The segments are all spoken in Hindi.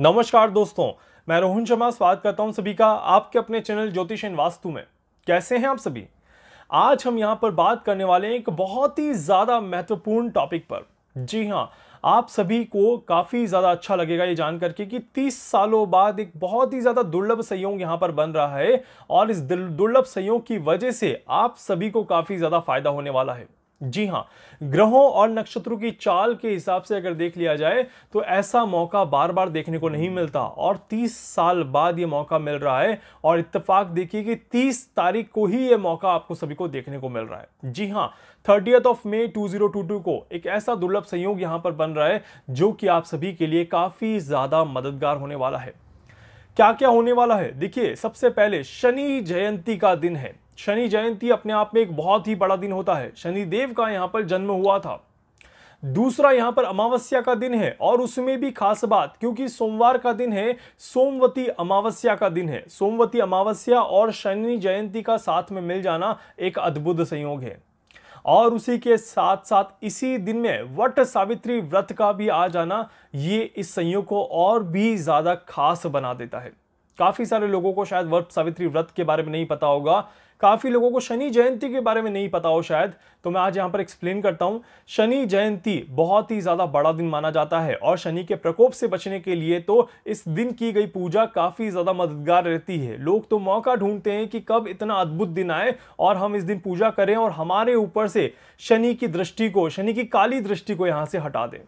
नमस्कार दोस्तों मैं रोहन शर्मा स्वागत करता हूं सभी का आपके अपने चैनल ज्योतिष इन वास्तु में कैसे हैं आप सभी आज हम यहां पर बात करने वाले हैं एक बहुत ही ज़्यादा महत्वपूर्ण टॉपिक पर जी हाँ आप सभी को काफ़ी ज़्यादा अच्छा लगेगा ये जानकर के कि 30 सालों बाद एक बहुत ही ज़्यादा दुर्लभ संयोग यहाँ पर बन रहा है और इस दुर्लभ संयोग की वजह से आप सभी को काफ़ी ज़्यादा फायदा होने वाला है जी हाँ ग्रहों और नक्षत्रों की चाल के हिसाब से अगर देख लिया जाए तो ऐसा मौका बार बार देखने को नहीं मिलता और 30 साल बाद ये मौका मिल रहा है और इतफाक देखिए कि 30 तारीख को ही ये मौका आपको सभी को देखने को मिल रहा है जी हाँ थर्टियथ ऑफ मे 2022 को एक ऐसा दुर्लभ संयोग यहाँ पर बन रहा है जो कि आप सभी के लिए काफ़ी ज़्यादा मददगार होने वाला है क्या क्या होने वाला है देखिए सबसे पहले शनि जयंती का दिन है शनि जयंती अपने आप में एक बहुत ही बड़ा दिन होता है शनि देव का यहाँ पर जन्म हुआ था दूसरा यहाँ पर अमावस्या का दिन है और उसमें भी खास बात क्योंकि सोमवार का दिन है सोमवती अमावस्या का दिन है सोमवती अमावस्या और शनि जयंती का साथ में मिल जाना एक अद्भुत संयोग है और उसी के साथ साथ इसी दिन में वट सावित्री व्रत का भी आ जाना ये इस संयोग को और भी ज़्यादा खास बना देता है काफ़ी सारे लोगों को शायद वट सावित्री व्रत के बारे में नहीं पता होगा काफ़ी लोगों को शनि जयंती के बारे में नहीं पता हो शायद तो मैं आज यहाँ पर एक्सप्लेन करता हूँ शनि जयंती बहुत ही ज़्यादा बड़ा दिन माना जाता है और शनि के प्रकोप से बचने के लिए तो इस दिन की गई पूजा काफ़ी ज़्यादा मददगार रहती है लोग तो मौका ढूंढते हैं कि कब इतना अद्भुत दिन आए और हम इस दिन पूजा करें और हमारे ऊपर से शनि की दृष्टि को शनि की काली दृष्टि को यहाँ से हटा दें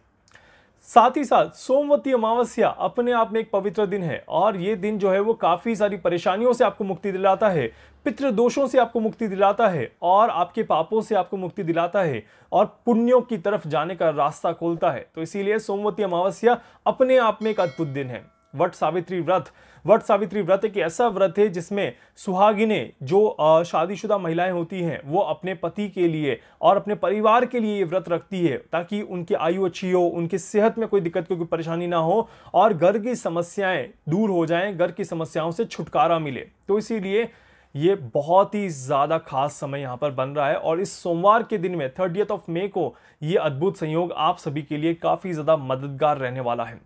साथ ही साथ सोमवती अमावस्या अपने आप में एक पवित्र दिन है और ये दिन जो है वो काफ़ी सारी परेशानियों से आपको मुक्ति दिलाता है पितृदोषों से आपको मुक्ति दिलाता है और आपके पापों से आपको मुक्ति दिलाता है और पुण्यों की तरफ जाने का रास्ता खोलता है तो इसीलिए सोमवती अमावस्या अपने आप में एक अद्भुत दिन है वट सावित्री व्रत वट सावित्री व्रत एक ऐसा व्रत है जिसमें सुहागिने जो शादीशुदा महिलाएं होती हैं वो अपने पति के लिए और अपने परिवार के लिए ये व्रत रखती है ताकि उनकी आयु अच्छी हो उनकी सेहत में कोई दिक्कत कोई परेशानी ना हो और घर की समस्याएं दूर हो जाएं घर की समस्याओं से छुटकारा मिले तो इसीलिए ये बहुत ही ज़्यादा खास समय यहाँ पर बन रहा है और इस सोमवार के दिन में थर्टियथ ऑफ मे को ये अद्भुत संयोग आप सभी के लिए काफ़ी ज़्यादा मददगार रहने वाला है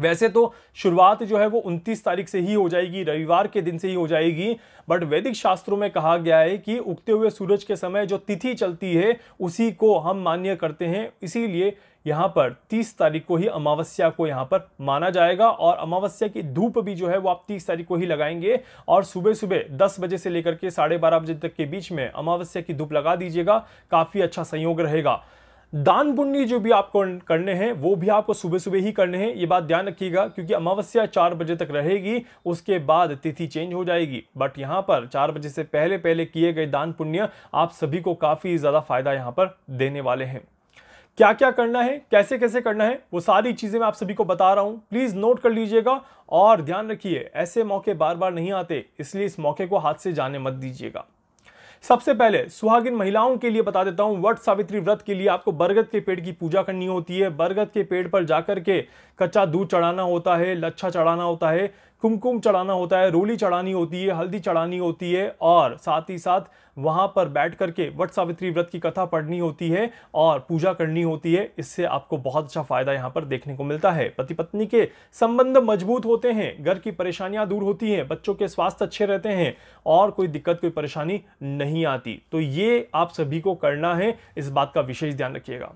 वैसे तो शुरुआत जो है वो 29 तारीख से ही हो जाएगी रविवार के दिन से ही हो जाएगी बट वैदिक शास्त्रों में कहा गया है कि उगते हुए सूरज के समय जो तिथि चलती है उसी को हम मान्य करते हैं इसीलिए यहाँ पर 30 तारीख को ही अमावस्या को यहाँ पर माना जाएगा और अमावस्या की धूप भी जो है वो आप 30 तारीख को ही लगाएंगे और सुबह सुबह 10 बजे से लेकर के साढ़े बारह बजे तक के बीच में अमावस्या की धूप लगा दीजिएगा काफ़ी अच्छा संयोग रहेगा दान पुण्य जो भी आपको करने हैं वो भी आपको सुबह सुबह ही करने हैं ये बात ध्यान रखिएगा क्योंकि अमावस्या चार बजे तक रहेगी उसके बाद तिथि चेंज हो जाएगी बट यहाँ पर चार बजे से पहले पहले किए गए दान पुण्य आप सभी को काफ़ी ज़्यादा फायदा यहाँ पर देने वाले हैं क्या क्या करना है कैसे कैसे करना है वो सारी चीज़ें मैं आप सभी को बता रहा हूँ प्लीज़ नोट कर लीजिएगा और ध्यान रखिए ऐसे मौके बार बार नहीं आते इसलिए इस मौके को हाथ से जाने मत दीजिएगा सबसे पहले सुहागिन महिलाओं के लिए बता देता हूं वट सावित्री व्रत के लिए आपको बरगद के पेड़ की पूजा करनी होती है बरगद के पेड़ पर जाकर के कच्चा दूध चढ़ाना होता है लच्छा चढ़ाना होता है कुमकुम चढ़ाना होता है रोली चढ़ानी होती है हल्दी चढ़ानी होती है और साथ ही साथ वहाँ पर बैठ करके वट सावित्री व्रत की कथा पढ़नी होती है और पूजा करनी होती है इससे आपको बहुत अच्छा फायदा यहाँ पर देखने को मिलता है पति पत्नी के संबंध मजबूत होते हैं घर की परेशानियाँ दूर होती हैं बच्चों के स्वास्थ्य अच्छे रहते हैं और कोई दिक्कत कोई परेशानी नहीं आती तो ये आप सभी को करना है इस बात का विशेष ध्यान रखिएगा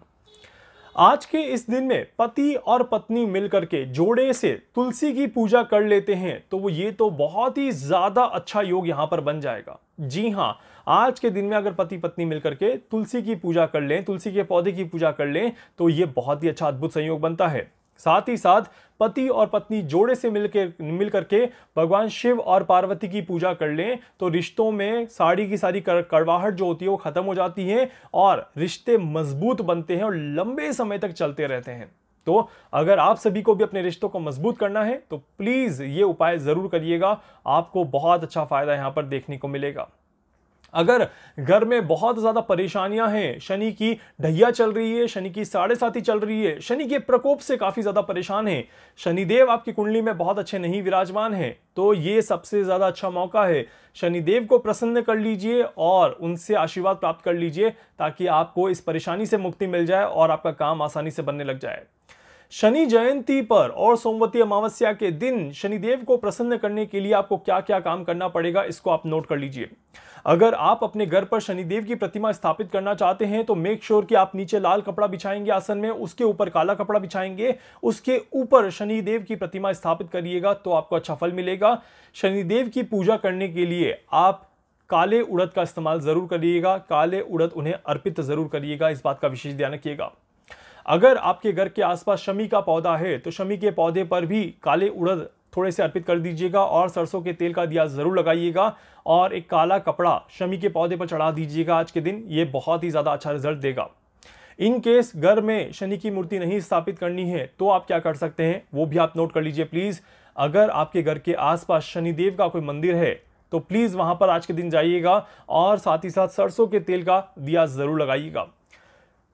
आज के इस दिन में पति और पत्नी मिलकर के जोड़े से तुलसी की पूजा कर लेते हैं तो वो ये तो बहुत ही ज़्यादा अच्छा योग यहाँ पर बन जाएगा जी हाँ आज के दिन में अगर पति पत्नी मिलकर के तुलसी की पूजा कर लें तुलसी के पौधे की पूजा कर लें तो ये बहुत ही अच्छा अद्भुत संयोग बनता है साथ ही साथ पति और पत्नी जोड़े से मिलकर के मिल करके भगवान शिव और पार्वती की पूजा कर लें तो रिश्तों में साड़ी की सारी कर, कड़वाहट जो होती है वो ख़त्म हो जाती है और रिश्ते मजबूत बनते हैं और लंबे समय तक चलते रहते हैं तो अगर आप सभी को भी अपने रिश्तों को मजबूत करना है तो प्लीज़ ये उपाय ज़रूर करिएगा आपको बहुत अच्छा फ़ायदा यहाँ पर देखने को मिलेगा अगर घर में बहुत ज़्यादा परेशानियां हैं शनि की ढैया चल रही है शनि की साढ़े साथी चल रही है शनि के प्रकोप से काफ़ी ज़्यादा परेशान हैं शनिदेव आपकी कुंडली में बहुत अच्छे नहीं विराजमान हैं तो ये सबसे ज़्यादा अच्छा मौका है शनिदेव को प्रसन्न कर लीजिए और उनसे आशीर्वाद प्राप्त कर लीजिए ताकि आपको इस परेशानी से मुक्ति मिल जाए और आपका काम आसानी से बनने लग जाए शनि जयंती पर और सोमवती अमावस्या के दिन शनिदेव को प्रसन्न करने के लिए आपको क्या क्या काम करना पड़ेगा इसको आप नोट कर लीजिए अगर आप अपने घर पर शनिदेव की प्रतिमा स्थापित करना चाहते हैं तो मेक श्योर sure कि आप नीचे लाल कपड़ा बिछाएंगे आसन में उसके ऊपर काला कपड़ा बिछाएंगे उसके ऊपर शनिदेव की प्रतिमा स्थापित करिएगा तो आपको अच्छा फल मिलेगा शनिदेव की पूजा करने के लिए आप काले उड़द का इस्तेमाल ज़रूर करिएगा काले उड़द उन्हें अर्पित ज़रूर करिएगा इस बात का विशेष ध्यान रखिएगा अगर आपके घर के आसपास शमी का पौधा है तो शमी के पौधे पर भी काले उड़द थोड़े से अर्पित कर दीजिएगा और सरसों के तेल का दिया ज़रूर लगाइएगा और एक काला कपड़ा शमी के पौधे पर चढ़ा दीजिएगा आज के दिन ये बहुत ही ज़्यादा अच्छा रिजल्ट देगा इन केस घर में शनि की मूर्ति नहीं स्थापित करनी है तो आप क्या कर सकते हैं वो भी आप नोट कर लीजिए प्लीज़ अगर आपके घर के आसपास शनिदेव का कोई मंदिर है तो प्लीज़ वहाँ पर आज के दिन जाइएगा और साथ ही साथ सरसों के तेल का दिया ज़रूर लगाइएगा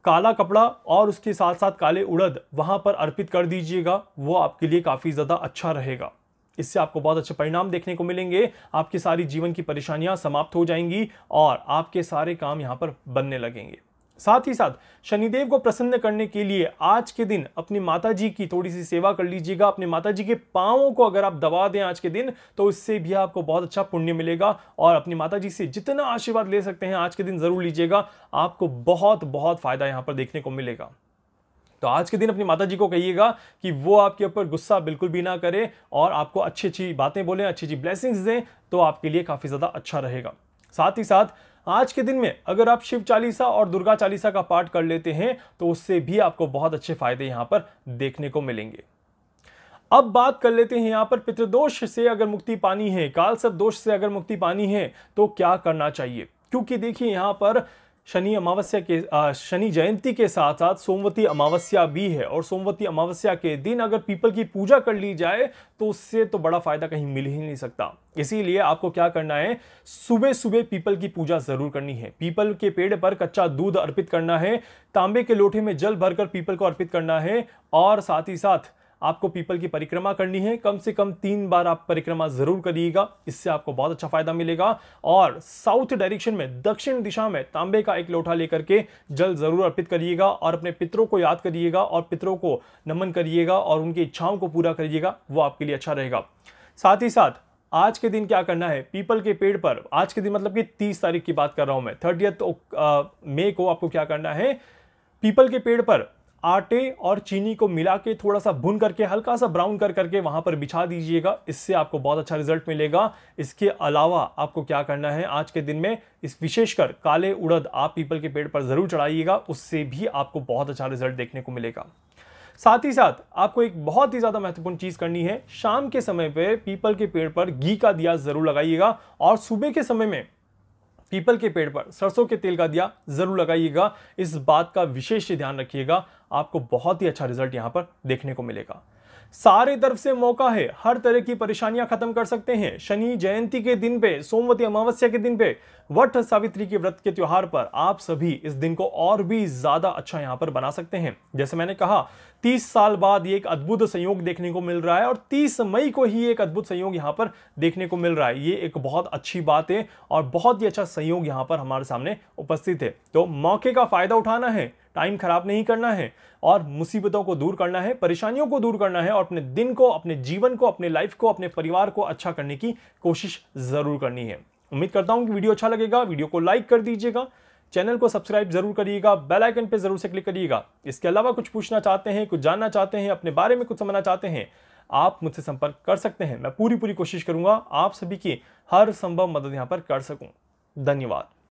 काला कपड़ा और उसके साथ साथ काले उड़द वहाँ पर अर्पित कर दीजिएगा वो आपके लिए काफ़ी ज़्यादा अच्छा रहेगा इससे आपको बहुत अच्छे परिणाम देखने को मिलेंगे आपकी सारी जीवन की परेशानियाँ समाप्त हो जाएंगी और आपके सारे काम यहाँ पर बनने लगेंगे साथ ही साथ शनिदेव को प्रसन्न करने के लिए आज के दिन अपनी माता जी की थोड़ी सी सेवा कर लीजिएगा अपने माता जी के पाँवों को अगर आप दबा दें आज के दिन तो उससे भी आपको बहुत अच्छा पुण्य मिलेगा और अपनी माता जी से जितना आशीर्वाद ले सकते हैं आज के दिन ज़रूर लीजिएगा आपको बहुत बहुत फ़ायदा यहाँ पर देखने को मिलेगा तो आज के दिन अपनी माता जी को कहिएगा कि वो आपके ऊपर गुस्सा बिल्कुल भी ना करें और आपको अच्छी अच्छी बातें बोलें अच्छी अच्छी ब्लेसिंग्स दें तो आपके लिए काफ़ी ज़्यादा अच्छा रहेगा साथ ही साथ आज के दिन में अगर आप शिव चालीसा और दुर्गा चालीसा का पाठ कर लेते हैं तो उससे भी आपको बहुत अच्छे फायदे यहां पर देखने को मिलेंगे अब बात कर लेते हैं यहां पर पितृदोष से अगर मुक्ति पानी है काल सब दोष से अगर मुक्ति पानी है तो क्या करना चाहिए क्योंकि देखिए यहां पर शनि अमावस्या के शनि जयंती के साथ साथ सोमवती अमावस्या भी है और सोमवती अमावस्या के दिन अगर पीपल की पूजा कर ली जाए तो उससे तो बड़ा फायदा कहीं मिल ही नहीं सकता इसीलिए आपको क्या करना है सुबह सुबह पीपल की पूजा जरूर करनी है पीपल के पेड़ पर कच्चा दूध अर्पित करना है तांबे के लोटे में जल भरकर पीपल को अर्पित करना है और साथ ही साथ आपको पीपल की परिक्रमा करनी है कम से कम तीन बार आप परिक्रमा जरूर करिएगा इससे आपको बहुत अच्छा फायदा मिलेगा और साउथ डायरेक्शन में दक्षिण दिशा में तांबे का एक लोटा लेकर के जल जरूर अर्पित करिएगा और अपने पितरों को याद करिएगा और पितरों को नमन करिएगा और उनकी इच्छाओं को पूरा करिएगा वो आपके लिए अच्छा रहेगा साथ ही साथ आज के दिन क्या करना है पीपल के पेड़ पर आज के दिन मतलब कि तीस तारीख की बात कर रहा हूं मैं थर्टियथ मई को आपको क्या करना है पीपल के पेड़ पर आटे और चीनी को मिला के थोड़ा सा भुन करके हल्का सा ब्राउन कर करके वहाँ पर बिछा दीजिएगा इससे आपको बहुत अच्छा रिजल्ट मिलेगा इसके अलावा आपको क्या करना है आज के दिन में इस विशेषकर काले उड़द आप पीपल के पेड़ पर ज़रूर चढ़ाइएगा उससे भी आपको बहुत अच्छा रिजल्ट देखने को मिलेगा साथ ही साथ आपको एक बहुत ही ज़्यादा महत्वपूर्ण चीज़ करनी है शाम के समय पे पीपल के पेड़ पर घी का दिया ज़रूर लगाइएगा और सुबह के समय में पीपल के पेड़ पर सरसों के तेल का दिया ज़रूर लगाइएगा इस बात का विशेष ध्यान रखिएगा आपको बहुत ही अच्छा रिजल्ट यहाँ पर देखने को मिलेगा सारे तरफ से मौका है हर तरह की परेशानियां खत्म कर सकते हैं शनि जयंती के दिन पे सोमवती अमावस्या के दिन पे वट सावित्री के व्रत के त्योहार पर आप सभी इस दिन को और भी ज्यादा अच्छा यहां पर बना सकते हैं जैसे मैंने कहा 30 साल बाद ये एक अद्भुत संयोग देखने को मिल रहा है और 30 मई को ही एक अद्भुत संयोग यहाँ पर देखने को मिल रहा है ये एक बहुत अच्छी बात है और बहुत ही अच्छा संयोग यहाँ पर हमारे सामने उपस्थित है तो मौके का फायदा उठाना है टाइम खराब नहीं करना है और मुसीबतों को दूर करना है परेशानियों को दूर करना है और अपने दिन को अपने जीवन को अपने लाइफ को अपने परिवार को अच्छा करने की कोशिश ज़रूर करनी है उम्मीद करता हूँ कि वीडियो अच्छा लगेगा वीडियो को लाइक कर दीजिएगा चैनल को सब्सक्राइब जरूर करिएगा बेल आइकन पर जरूर से क्लिक करिएगा इसके अलावा कुछ पूछना चाहते हैं कुछ जानना चाहते हैं अपने बारे में कुछ समझना चाहते हैं आप मुझसे संपर्क कर सकते हैं मैं पूरी पूरी कोशिश करूंगा आप सभी की हर संभव मदद यहां पर कर सकूं धन्यवाद